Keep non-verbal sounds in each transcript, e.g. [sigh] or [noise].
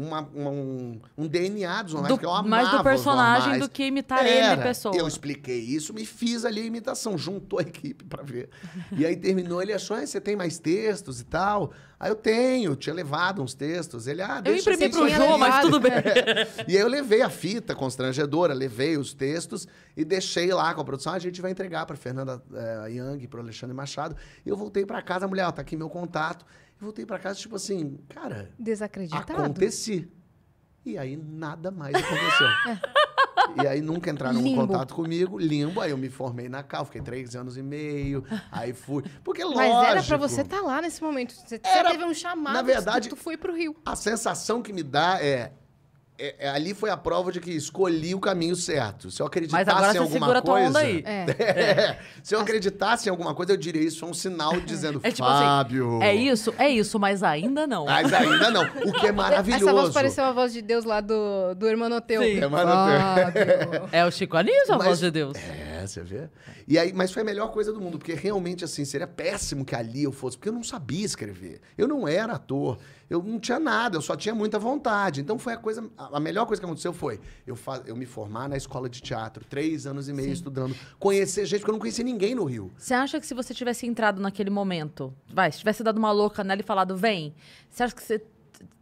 uma, uma, um, um DNA dos homens, do, que eu amava Mais do personagem do que imitar Era. ele pessoa. Eu expliquei isso, me fiz ali a imitação, juntou a equipe para ver. E aí terminou, ele achou, ah, você tem mais textos e tal? Aí eu tenho, tinha levado uns textos. Ele, ah, deixa eu imprimi assim, pro João, assim. mas tudo bem. [laughs] E aí eu levei a fita constrangedora, levei os textos e deixei lá com a produção. Ah, a gente vai entregar para Fernanda é, Young, para Alexandre Machado. E eu voltei para casa, a mulher, ó, tá aqui meu contato voltei para casa, tipo assim, cara. Desacreditado. Aconteci. E aí nada mais aconteceu. [laughs] É. E aí nunca entraram limbo. em contato comigo, limbo. Aí eu me formei na Cal, fiquei três anos e meio, aí fui. Porque lógico. Mas era para você estar tá lá nesse momento. Você, era, teve um chamado. Na verdade, tu, tu foi pro Rio. A sensação que me dá é é, é, ali foi a prova de que escolhi o caminho certo. Se eu acreditasse em alguma coisa. É. É. Se eu acreditasse em alguma coisa, eu diria isso é um sinal [laughs] dizendo é tipo assim, Fábio. Assim, é isso, é isso, mas ainda não. Mas ainda não. O que é [laughs] maravilhoso. Essa voz pareceu a voz de Deus lá do, do Irmão Noteu. Sim. É, [laughs] É o Chico Anísio, a mas, voz de Deus. É. É, você vê. E aí, mas foi a melhor coisa do mundo, porque realmente assim, seria péssimo que ali eu fosse, porque eu não sabia escrever. Eu não era ator, eu não tinha nada, eu só tinha muita vontade. Então foi a coisa, a melhor coisa que aconteceu foi eu, fa eu me formar na escola de teatro, três anos e meio Sim. estudando, conhecer gente, porque eu não conhecia ninguém no Rio. Você acha que se você tivesse entrado naquele momento, vai, se tivesse dado uma louca nela e falado, vem, você acha que você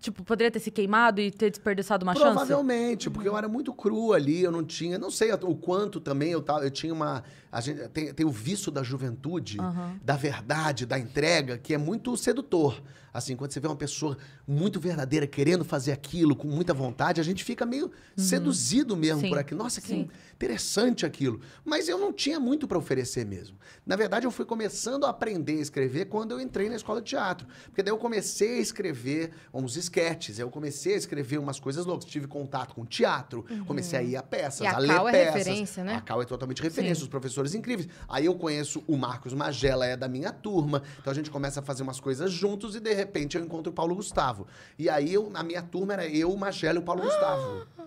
Tipo, poderia ter se queimado e ter desperdiçado uma Provavelmente, chance? Provavelmente, porque eu era muito cru ali, eu não tinha, não sei o quanto também eu tava, eu tinha uma a gente tem, tem o vício da juventude, uhum. da verdade, da entrega, que é muito sedutor. Assim, quando você vê uma pessoa muito verdadeira querendo fazer aquilo com muita vontade, a gente fica meio uhum. seduzido mesmo Sim. por aquilo. Nossa, que Sim. interessante aquilo. Mas eu não tinha muito para oferecer mesmo. Na verdade, eu fui começando a aprender a escrever quando eu entrei na escola de teatro, porque daí eu comecei a escrever uns escritos esquetes. Eu comecei a escrever umas coisas loucas. Tive contato com teatro, uhum. comecei a ir a peças, e a, a ler Cal é peças. Referência, né? A Cal é totalmente referência, Sim. os professores incríveis. Aí eu conheço o Marcos Magela, é da minha turma. Então a gente começa a fazer umas coisas juntos e de repente eu encontro o Paulo Gustavo. E aí eu, a minha turma era eu, o Magela e o Paulo ah. Gustavo. [gasps]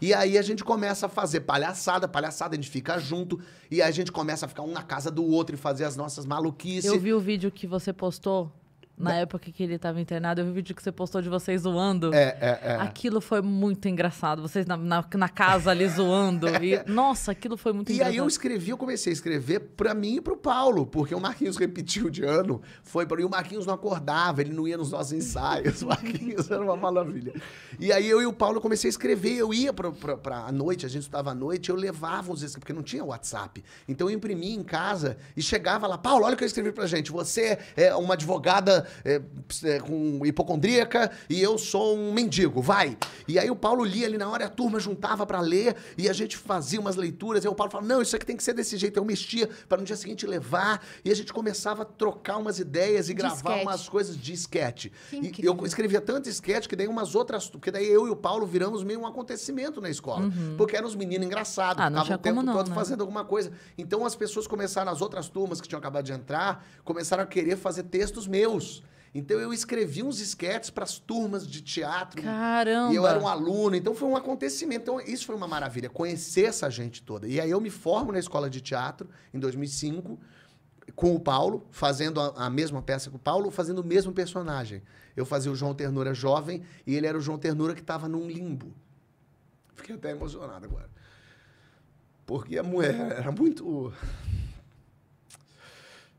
E aí a gente começa a fazer palhaçada, palhaçada, a gente fica junto. E aí a gente começa a ficar um na casa do outro e fazer as nossas maluquices. Eu vi o vídeo que você postou na da... época que ele estava internado, eu vi o vídeo que você postou de vocês zoando. É, é, é. Aquilo foi muito engraçado. Vocês na, na, na casa ali zoando. [laughs] E, nossa, aquilo foi muito e engraçado. E aí eu escrevi, eu comecei a escrever para mim e para o Paulo, porque o Marquinhos [laughs] repetiu de ano. Foi para E o Marquinhos não acordava, ele não ia nos nossos ensaios. [laughs] O Marquinhos era uma maravilha. E aí eu e o Paulo comecei a escrever. Eu ia para a noite, a gente estava à noite, eu levava os porque não tinha WhatsApp. Então eu imprimia em casa e chegava lá, Paulo, olha o que eu escrevi pra gente. Você é uma advogada é, é, com hipocondríaca e eu sou um mendigo, vai. E aí o Paulo lia ali na hora, a turma juntava para ler e a gente fazia umas leituras. E o Paulo falava, não, isso aqui tem que ser desse jeito. Eu mexia para no dia seguinte levar e a gente começava a trocar umas ideias e de gravar sketch. umas coisas de esquete. E eu escrevia tanto esquete que daí umas outras, porque daí eu e o Paulo viramos meio um acontecimento na escola, uhum. porque eram os meninos engraçados, ah, estavam o tempo não, todo né? fazendo alguma coisa. Então as pessoas começaram, as outras turmas que tinham acabado de entrar, começaram a querer fazer textos meus. Então eu escrevi uns esquetes para as turmas de teatro. Caramba! E eu era um aluno, então foi um acontecimento. Então isso foi uma maravilha, conhecer essa gente toda. E aí eu me formo na escola de teatro em 2005 com o Paulo, fazendo a, a mesma peça que o Paulo, fazendo o mesmo personagem. Eu fazia o João Ternura jovem e ele era o João Ternura que estava num limbo. Fiquei até emocionado agora. Porque a mulher era muito.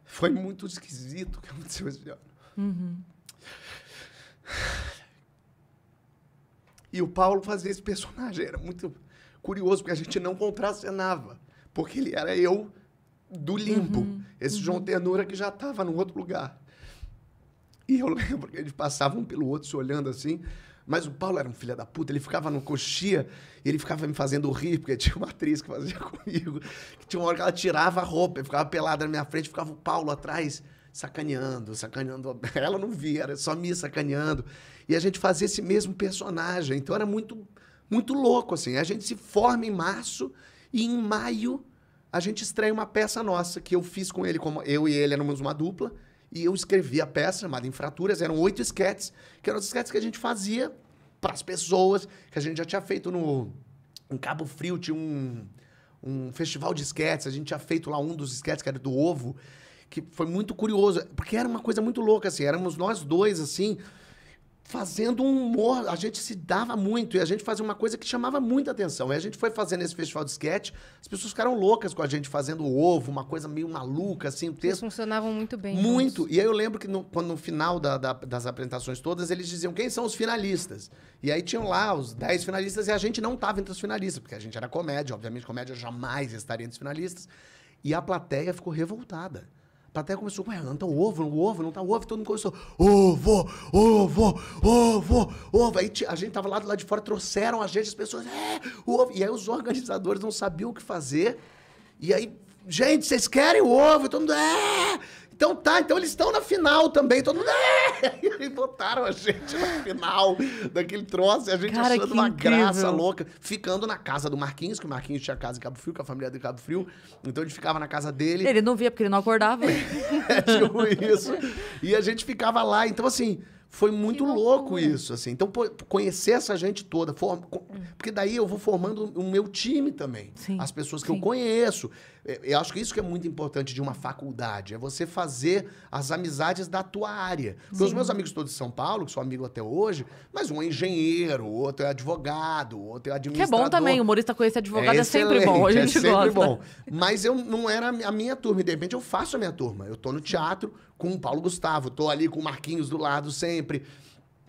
Foi muito esquisito o que aconteceu esse ano. Uhum. E o Paulo fazia esse personagem. Era muito curioso, porque a gente não contracenava. Porque ele era eu do limbo. Uhum. Esse uhum. João Ternura que já estava no outro lugar. E eu [laughs] lembro que eles passavam um pelo outro se olhando assim. Mas o Paulo era um filho da puta, ele ficava no coxia, ele ficava me fazendo rir, porque tinha uma atriz que fazia [laughs] comigo, que tinha uma hora que ela tirava a roupa, ele ficava pelada na minha frente, ficava o Paulo atrás sacaneando, sacaneando. Ela não via, era só me sacaneando. E a gente fazia esse mesmo personagem. Então era muito, muito louco, assim. A gente se forma em março e em maio a gente estreia uma peça nossa que eu fiz com ele, como eu e ele éramos uma dupla. E eu escrevi a peça chamada Infraturas. Eram oito esquetes, que eram os esquetes que a gente fazia para as pessoas, que a gente já tinha feito no em Cabo Frio, tinha um, um festival de esquetes. A gente tinha feito lá um dos esquetes que era do ovo que foi muito curioso, porque era uma coisa muito louca, assim, éramos nós dois, assim, fazendo um humor, a gente se dava muito, e a gente fazia uma coisa que chamava muita atenção, e a gente foi fazendo esse festival de sketch, as pessoas ficaram loucas com a gente fazendo ovo, uma coisa meio maluca, assim, o texto... Eles funcionavam muito bem. Muito, e aí eu lembro que no, quando no final da, da, das apresentações todas, eles diziam quem são os finalistas, e aí tinham lá os 10 finalistas, e a gente não estava entre os finalistas, porque a gente era comédia, obviamente comédia jamais estaria entre os finalistas, e a plateia ficou revoltada. A plateia começou, ué, não tá o ovo, o ovo, não tá o ovo, todo mundo começou, ovo, ovo, ovo, ovo. Aí a gente tava lá do de fora, trouxeram a gente, as pessoas, é, ovo. E aí os organizadores não sabiam o que fazer. E aí, gente, vocês querem o ovo? E todo mundo, é! Então tá, então eles estão na final também. Todo mundo. É! [laughs] e botaram a gente na final daquele troço. E a gente Cara, achando uma incrível. graça louca. Ficando na casa do Marquinhos, que o Marquinhos tinha casa em Cabo Frio, com a família de Cabo Frio. Então ele ficava na casa dele. Ele não via porque ele não acordava. [laughs] é, tipo isso. E a gente ficava lá. Então, assim. Foi muito louco isso, assim. Então, conhecer essa gente toda, porque daí eu vou formando o meu time também. Sim, as pessoas que sim. eu conheço. É, eu acho que isso que é muito importante de uma faculdade, é você fazer as amizades da tua área. Porque os meus amigos todos de São Paulo, que sou amigo até hoje, mas um é engenheiro, outro é advogado, outro é administrador. Que é bom também, o humorista conhecer advogado é, é sempre bom, a é gente é sempre gosta. bom. Mas eu não era a minha turma, e de repente eu faço a minha turma. Eu tô no teatro com o Paulo Gustavo, tô ali com o Marquinhos do lado sempre.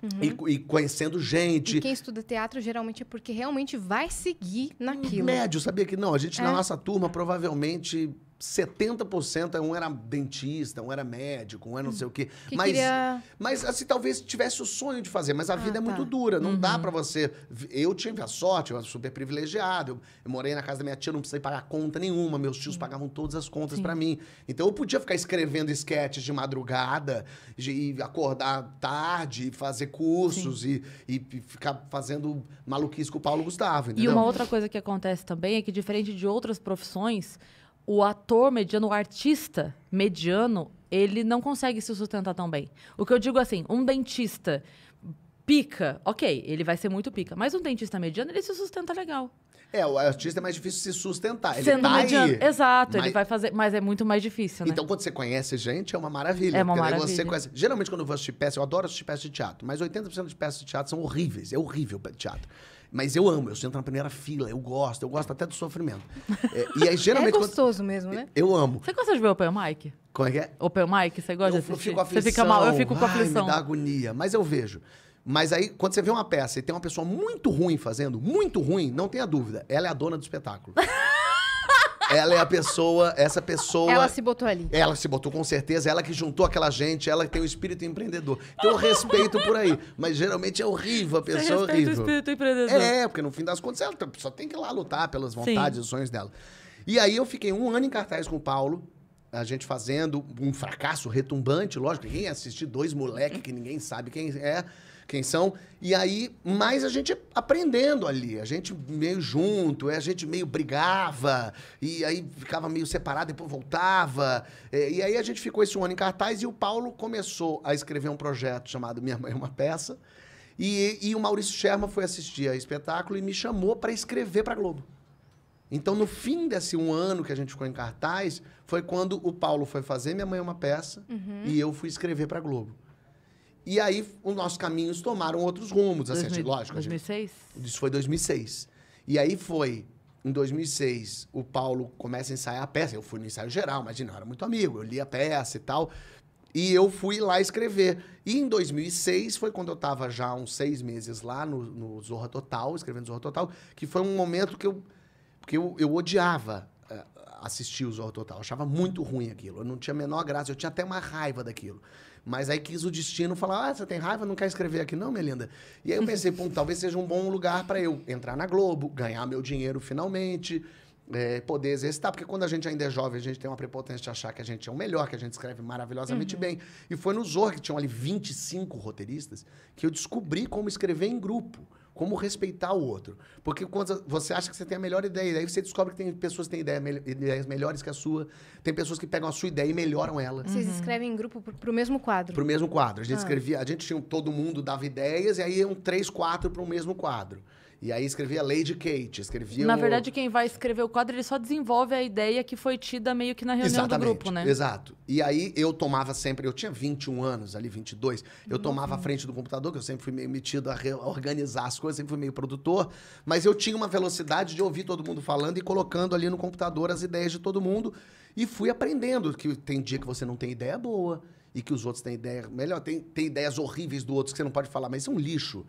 Uhum. E, e, conhecendo gente. E quem estuda teatro geralmente é porque realmente vai seguir naquilo. Médio, sabia que não? A gente, é. na nossa turma, provavelmente 70%, um era dentista, um era médico, um era não hum, sei o quê. Que mas, queria... mas assim, talvez tivesse o sonho de fazer, mas a ah, vida é muito tá. dura, não uhum. dá para você... Eu tive a sorte, eu era super privilegiado, eu, eu, morei na casa da minha tia, não precisei pagar conta nenhuma, meus tios uhum. pagavam todas as contas para mim. Então eu podia ficar escrevendo esquetes de madrugada, e acordar tarde, e fazer cursos e, e, ficar fazendo maluquice com o Paulo Gustavo, entendeu? E uma outra coisa que acontece também é que, diferente de outras profissões o ator mediano, o artista mediano, ele não consegue se sustentar tão bem. O que eu digo assim, um dentista pica, ok, ele vai ser muito pica, mas um dentista mediano, ele se sustenta legal. É, o artista é mais difícil se sustentar. Ele Sendo tá mediano. Aí, Exato, mas... ele vai fazer, mas é muito mais difícil, né? Então, quando você conhece gente, é uma maravilha. É uma maravilha. Você conhece... Geralmente, quando eu vou assistir peça, eu adoro assistir peças de teatro, mas 80% de peças de teatro são horríveis. É horrível teatro. Mas eu amo, eu sento na primeira fila, eu gosto, eu gosto até do sofrimento. [laughs] É, e aí, geralmente. É gostoso quando... mesmo, né? Eu amo. Você gosta de ver o Open Mike? Como é que é? Open Mike, você gosta eu, de assistir? Eu fico aflição. Você fica mal, eu fico com aflição. Ai, me dá agonia, mas eu vejo. Mas aí, quando você vê uma peça e tem uma pessoa muito ruim fazendo, muito ruim, não tenha dúvida, ela é a dona do espetáculo. [laughs] Ela é a pessoa, essa pessoa. Ela se botou ali. Ela se botou com certeza, ela que juntou aquela gente, ela que tem o espírito empreendedor. Então eu respeito por aí, mas geralmente é horrível a pessoa Você horrível. o espírito empreendedor. É, porque no fim das contas ela tá, só tem que ir lá lutar pelas vontades Sim. e sonhos dela. E aí eu fiquei um ano em cartaz com o Paulo a gente fazendo um fracasso retumbante, lógico, ninguém ia assistir dois moleques que ninguém sabe quem é, quem são. E aí, mais a gente aprendendo ali, a gente meio junto, é, a gente meio brigava, e aí ficava meio separado, depois voltava. É, e aí a gente ficou esse ano em cartaz e o Paulo começou a escrever um projeto chamado Minha Mãe é uma Peça. E, e o Maurício Sherman foi assistir a espetáculo e me chamou para escrever para Globo. Então, no fim desse um ano que a gente ficou em cartaz, foi quando o Paulo foi fazer Minha Mãe é Uma Peça uhum. e eu fui escrever para Globo. E aí, os nossos caminhos tomaram outros rumos. Assim, 2000, lógico. 2006? Gente, isso foi 2006. E aí foi, em 2006, o Paulo começa a ensaiar a peça. Eu fui no ensaio geral, imagina, eu era muito amigo, eu li a peça e tal. E eu fui lá escrever. E em 2006 foi quando eu estava já uns seis meses lá no, no Zorra Total, escrevendo Zorra Total, que foi um momento que eu porque eu, eu odiava eh, assistir o Zorro Total. Eu achava muito ruim aquilo. Eu não tinha a menor graça. Eu tinha até uma raiva daquilo. Mas aí quis o destino falar: ah, você tem raiva, não quer escrever aqui, não, minha linda. E aí eu pensei: "Pô, talvez seja um bom lugar para eu entrar na Globo, ganhar meu dinheiro finalmente, é, poder exercitar. Porque quando a gente ainda é jovem, a gente tem uma prepotência de achar que a gente é o melhor, que a gente escreve maravilhosamente uhum. bem. E foi no Zorro, que tinham ali 25 roteiristas, que eu descobri como escrever em grupo. Como respeitar o outro. Porque quando você acha que você tem a melhor ideia, aí você descobre que tem pessoas que têm ideia, me, ideias melhores que a sua, tem pessoas que pegam a sua ideia e melhoram ela. Vocês uhum. escrevem em grupo pro, o mesmo quadro? Pro mesmo quadro. A gente ah. escrevia, a gente tinha todo mundo dava ideias e aí um três, quatro pro mesmo quadro. E aí escrevia Lady Kate, escrevia. Na o... verdade, quem vai escrever o quadro, ele só desenvolve a ideia que foi tida meio que na reunião Exatamente, do grupo, né? Exato. E aí eu tomava sempre, eu tinha 21 anos ali, 22, eu uhum. tomava a frente do computador, que eu sempre fui meio metido a organizar as coisas, sempre fui meio produtor, mas eu tinha uma velocidade de ouvir todo mundo falando e colocando ali no computador as ideias de todo mundo e fui aprendendo que tem dia que você não tem ideia boa e que os outros têm ideia melhor, tem, tem ideias horríveis do outro que você não pode falar, mas isso é um lixo.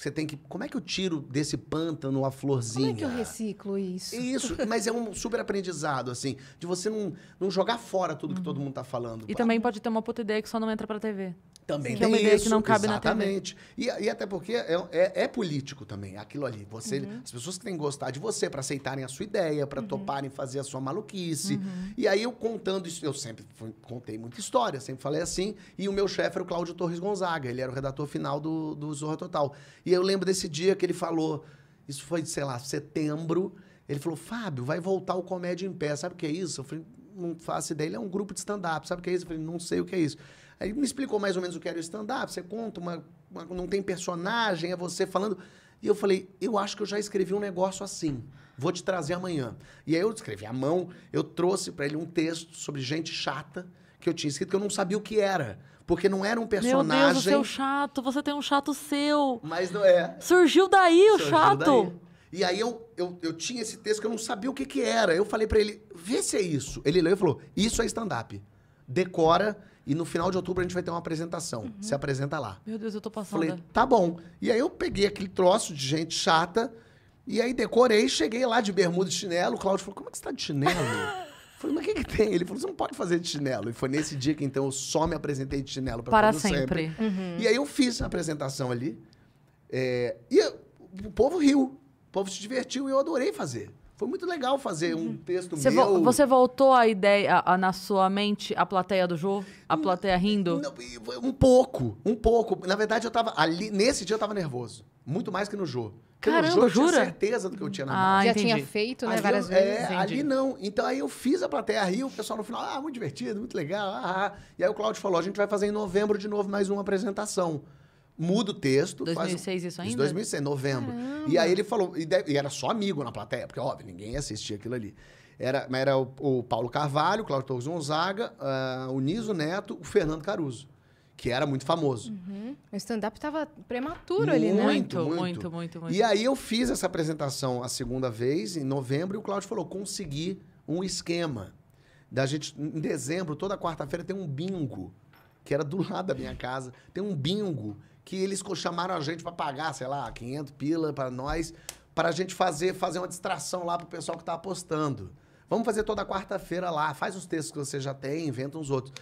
Você tem que. Como é que eu tiro desse pântano a florzinha? Como é que eu reciclo isso? Isso, [laughs] mas é um super aprendizado, assim, de você não, não jogar fora tudo uhum. que todo mundo está falando. E pá. também pode ter uma puta ideia que só não entra pra TV. Também Sim, é tem que isso, que não cabe exatamente. Na TV. E, e até porque é, é, é, político também, aquilo ali. Você, uhum. As pessoas que têm que gostar de você para aceitarem a sua ideia, para uhum. toparem fazer a sua maluquice. Uhum. E aí eu contando isso, eu sempre fui, contei muita história, sempre falei assim. E o meu chefe era o Cláudio Torres Gonzaga, ele era o redator final do, do Zorra Total. E e eu lembro desse dia que ele falou, isso foi, sei lá, setembro. Ele falou, Fábio, vai voltar o Comédia em Pé. Sabe o que é isso? Eu falei, não faço ideia. Ele é um grupo de stand-up. Sabe o que é isso? Eu falei, não sei o que é isso. Aí ele me explicou mais ou menos o que era o stand-up. Você conta, uma, uma, não tem personagem, é você falando. E eu falei, eu acho que eu já escrevi um negócio assim. Vou te trazer amanhã. E aí eu escrevi à mão, eu trouxe para ele um texto sobre gente chata que eu tinha escrito, que eu não sabia o que era. Porque não era um personagem. Meu Deus, você é chato, você tem um chato seu. Mas não é. Surgiu daí o Surgiu chato. Daí. E aí eu, eu, eu tinha esse texto que eu não sabia o que, que era. Eu falei para ele, vê se é isso. Ele leu e falou: Isso é stand-up. Decora. E no final de outubro a gente vai ter uma apresentação. Uhum. Se apresenta lá. Meu Deus, eu tô passando. Falei, tá bom. E aí eu peguei aquele troço de gente chata. E aí decorei, cheguei lá de bermuda e chinelo. O Cláudio falou: Como é que você tá de chinelo? [laughs] Falei, mas o que, que tem? Ele falou, você não pode fazer de chinelo. E foi nesse dia que então eu só me apresentei de chinelo pra para sempre. sempre. Uhum. E aí eu fiz a apresentação ali. É, e o povo riu, o povo se divertiu e eu adorei fazer. Foi muito legal fazer uhum. um texto você meu. Vo você voltou a ideia a, a, na sua mente a plateia do Jô? A hum, plateia rindo? Não, um pouco, um pouco. Na verdade, eu tava ali. Nesse dia eu tava nervoso. Muito mais que no Jô. Caramba, no Jô jura? tinha certeza do que eu tinha na ah, mão. Ah, Já entendi. tinha feito, né? várias eu, vezes. É, ali não. Então aí eu fiz a plateia rir, o pessoal no final, ah, muito divertido, muito legal. Ah, ah. ah. E aí o Cláudio falou: a gente vai fazer em novembro de novo mais uma apresentação muda o texto. 2006 faz, isso ainda? 2006, novembro. Caramba. E aí ele falou, e, deve, e, era só amigo na plateia, porque, óbvio, ninguém assistia aquilo ali. Era, era o, o Paulo Carvalho, o Cláudio Torres Gonzaga, uh, o Niso Neto, o Fernando Caruso que era muito famoso. Uhum. O stand-up estava prematuro muito, ali, né? Muito, muito, muito, muito, muito. E aí eu fiz essa apresentação a segunda vez, em novembro, e o Cláudio falou: consegui um esquema. Da gente, em dezembro, toda quarta-feira, tem um bingo, que era do lado da minha casa. Tem um bingo que eles chamaram a gente para pagar, sei lá, 500 pila para nós, para a gente fazer, fazer uma distração lá pro pessoal que está apostando. Vamos fazer toda quarta-feira lá, faz os textos que você já tem, inventa uns outros.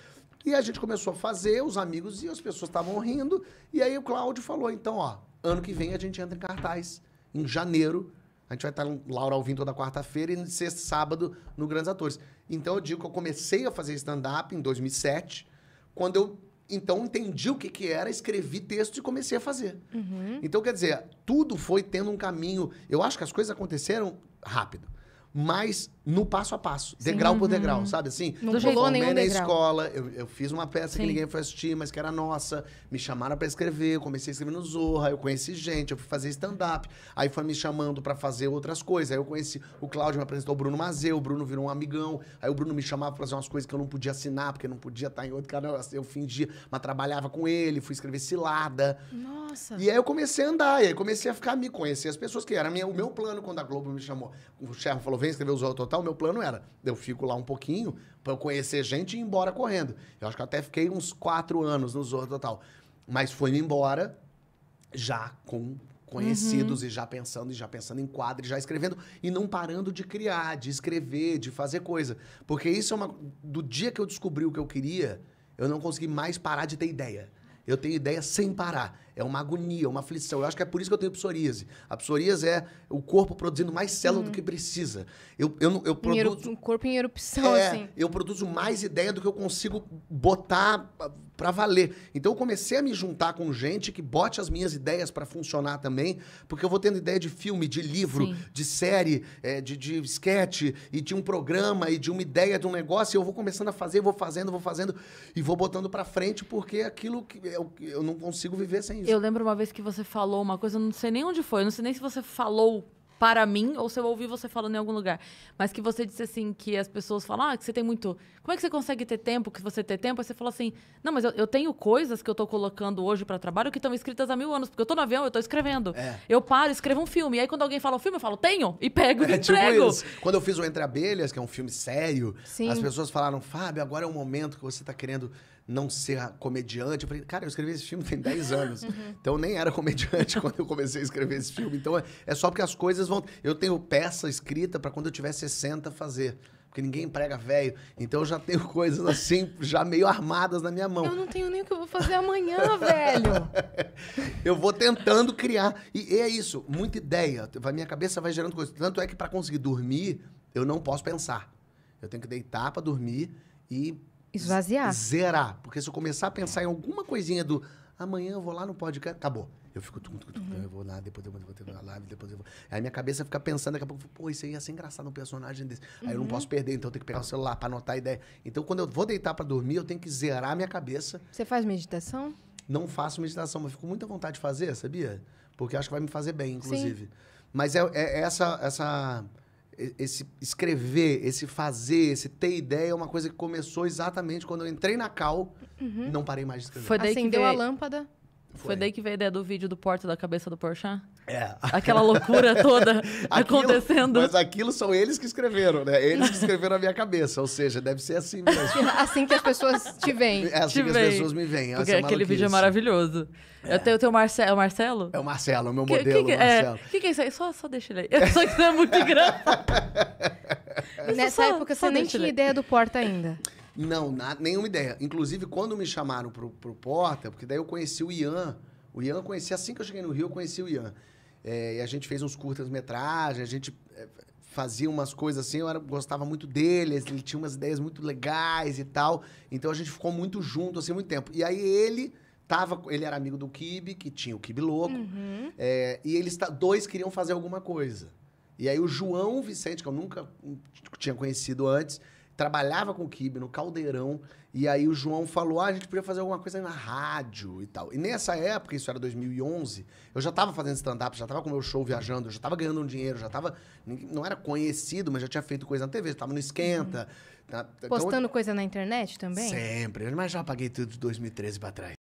E a gente começou a fazer, os amigos e as pessoas estavam rindo, e aí o Cláudio falou, então, ó, ano que vem a gente entra em cartaz, em janeiro, a gente vai estar tá, Laura Alvim toda quarta-feira e sexta sábado no Grandes Atores. Então eu digo que eu comecei a fazer stand-up em 2007, quando eu então entendi o que, que era, escrevi texto e comecei a fazer. Uhum. Então, quer dizer, tudo foi tendo um caminho. Eu acho que as coisas aconteceram rápido mas no passo a passo, Sim. degrau por uhum. degrau, sabe assim? Não eu pulou formei na é escola, eu, eu, fiz uma peça Sim. que ninguém foi assistir, mas que era nossa. Me chamaram para escrever, eu comecei a escrever no Zorra, eu conheci gente, eu fui fazer stand-up. Aí foi me chamando para fazer outras coisas. Aí eu conheci, o Cláudio me apresentou o Bruno Mazeu, o Bruno virou um amigão. Aí o Bruno me chamava pra fazer umas coisas que eu não podia assinar, porque eu não podia estar tá em outro canal. Eu fingia, mas trabalhava com ele, fui escrever Cilada. Nossa. Nossa. E aí eu comecei a andar, e aí comecei a ficar, me conhecer as pessoas, que era minha, o meu plano quando a Globo me chamou. O chefe falou, vem escrever o Zorro Total, meu plano era, eu fico lá um pouquinho para eu conhecer gente e ir embora correndo. Eu acho que até fiquei uns quatro anos no Zorro Total. Mas foi embora já com conhecidos uhum. e já pensando, e já pensando em quadro, e já escrevendo, e não parando de criar, de escrever, de fazer coisa. Porque isso é uma. Do dia que eu descobri o que eu queria, eu não consegui mais parar de ter ideia. Eu tenho ideia sem parar. É uma agonia, é uma aflição. Eu acho que é por isso que eu tenho psoríase. A psoríase é o corpo produzindo mais célula hum. do uhum. que precisa. Eu, eu, eu produzo... Um corpo em erupção, é, assim. Eu produzo mais ideia do que eu consigo botar para valer. Então eu comecei a me juntar com gente que bote as minhas ideias para funcionar também, porque eu vou tendo ideia de filme, de livro, Sim. de série, é, de, de sketch, e de um programa, e de uma ideia, de um negócio, e eu vou começando a fazer, vou fazendo, vou fazendo, e vou botando para frente, porque é aquilo que eu, eu não consigo viver sem isso isso. Eu lembro uma vez que você falou uma coisa, eu não sei nem onde foi, eu não sei nem se você falou para mim ou se eu ouvi você falando em algum lugar. Mas que você disse assim, que as pessoas falam, ah, que você tem muito. Como é que você consegue ter tempo, que você ter tempo? Aí você falou assim, não, mas eu, eu tenho coisas que eu estou colocando hoje para trabalho que estão escritas há mil anos, porque eu estou no avião, eu estou escrevendo. É. Eu paro, escrevo um filme. E aí quando alguém fala um filme, eu falo, tenho, e pego [laughs] é, e tipo entrego. quando eu fiz o Entre Abelhas, que é um filme sério, Sim. as pessoas falaram, Fábio, agora é o momento que você está querendo não ser comediante. Eu falei, cara, eu escrevi esse filme tem 10 [laughs] uhum. anos. Uhum. Então eu nem era comediante [laughs] quando eu comecei a escrever esse filme. Então é, é só porque as coisas vão. Eu tenho peça escrita para quando eu tiver 60 fazer. Porque ninguém prega velho. Então eu já tenho [laughs] coisas assim, já meio armadas na minha mão. Eu não tenho nem o que eu vou fazer amanhã, velho. eu vou tentando criar. E, e é isso, muita ideia. A minha cabeça vai gerando coisas. Tanto é que para conseguir dormir, eu não posso pensar. Eu tenho que deitar para dormir e Esvaziar. Zerar. Porque se eu começar a pensar em alguma coisinha do amanhã eu vou lá no podcast, acabou. Eu fico, tum, tum, tum, uhum. eu vou lá, depois eu vou, ter uma na live, depois eu vou. Aí minha cabeça fica pensando, daqui a pouco, pô, isso aí ia ser engraçado um personagem desse. Aí uhum. eu não uhum. posso perder, então eu tenho que pegar o celular para anotar a ideia. Então quando eu vou deitar para dormir, eu tenho que zerar a minha cabeça. Você faz meditação? Não faço meditação, mas fico com muita vontade de fazer, sabia? Porque acho que vai me fazer bem, inclusive. Sim. Mas é, é, é essa, essa esse escrever, esse fazer, esse ter ideia é uma coisa que começou exatamente quando eu entrei na Cal. Uhum. Não parei mais de escrever. Foi daí Acendeu que veio... a lâmpada? Foi. Foi. daí que veio a ideia do vídeo do Porta da Cabeça do Porsche, É. Aquela loucura [laughs] toda aquilo, acontecendo. Mas aquilo são eles que escreveram, né? Eles que escreveram a minha cabeça, ou seja, deve ser assim mesmo. [laughs] assim que as pessoas te veem. É assim te que vem. as pessoas me veem. Porque é aquele vídeo é maravilhoso. É. Eu tenho, o tenho o, Marce é o Marcelo. É o Marcelo, o meu modelo, que, que, é? Marcelo. O que, que, é isso aí? Só, só deixa ele aí. Só que isso é muito [laughs] grande. Nessa só, época você nem tinha ideia do Porta ainda. Não, nada, nenhuma ideia. Inclusive, quando me chamaram pro, pro Porta, porque daí eu conheci o Ian. O Ian eu conheci, assim que eu cheguei no Rio, eu conheci o Ian. É, e a gente fez uns curtas-metragens, a gente é, fazia umas coisas assim, eu era, gostava muito dele, ele tinha umas ideias muito legais e tal. Então a gente ficou muito junto, assim, muito tempo. E aí ele tava, ele era amigo do Kibe, que tinha o Kibe louco. Uhum. É, e eles dois queriam fazer alguma coisa. E aí o João Vicente, que eu nunca hum, tinha conhecido antes, trabalhava com o Kibe no Caldeirão, e aí o João falou, ah, a gente podia fazer alguma coisa na rádio e tal. E nessa época, isso era 2011, eu já estava fazendo stand-up, já estava com o meu show viajando, já estava ganhando um dinheiro, já estava... Não era conhecido, mas já tinha feito coisa na TV, já estava no Esquenta. Uhum. Tá, na, então Postando então, coisa na internet também? Sempre, mas já paguei tudo de 2013 para trás.